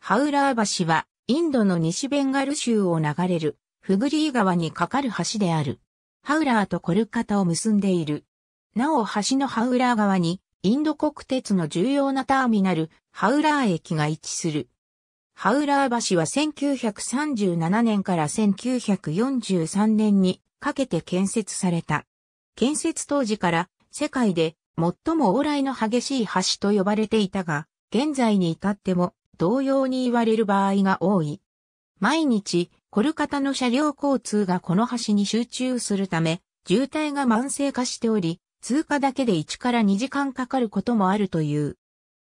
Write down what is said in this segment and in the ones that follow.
ハウラー橋は、インドの西ベンガル州を流れる、フグリー川に架かる橋である。ハウラーとコルカタを結んでいる。なお橋のハウラー川に、インド国鉄の重要なターミナル、ハウラー駅が位置する。ハウラー橋は1937年から1943年にかけて建設された。建設当時から世界で最も往来の激しい橋と呼ばれていたが、現在に至っても同様に言われる場合が多い。毎日、コルカタの車両交通がこの橋に集中するため、渋滞が慢性化しており、通過だけで1から2時間かかることもあるという。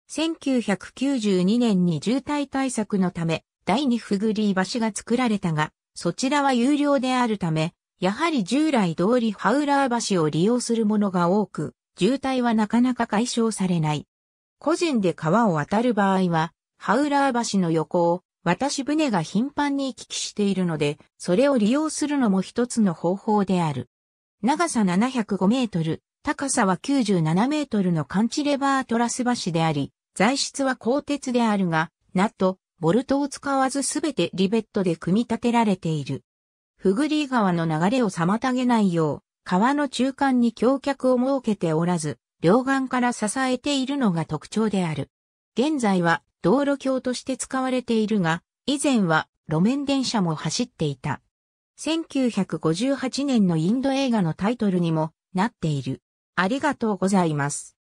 1992年に渋滞対策のため、第2フグリー橋が作られたが、そちらは有料であるため、やはり従来通りハウラー橋を利用するものが多く、渋滞はなかなか解消されない。個人で川を渡る場合は、ハウラー橋の横を私船が頻繁に行き来しているので、それを利用するのも一つの方法である。長さ705メートル、高さは97メートルのカンチレバートラス橋であり、材質は鋼鉄であるが、ナット、ボルトを使わずすべてリベットで組み立てられている。フグリー川の流れを妨げないよう、川の中間に橋脚を設けておらず、両岸から支えているのが特徴である。現在は道路橋として使われているが、以前は路面電車も走っていた。1958年のインド映画のタイトルにもなっている。ありがとうございます。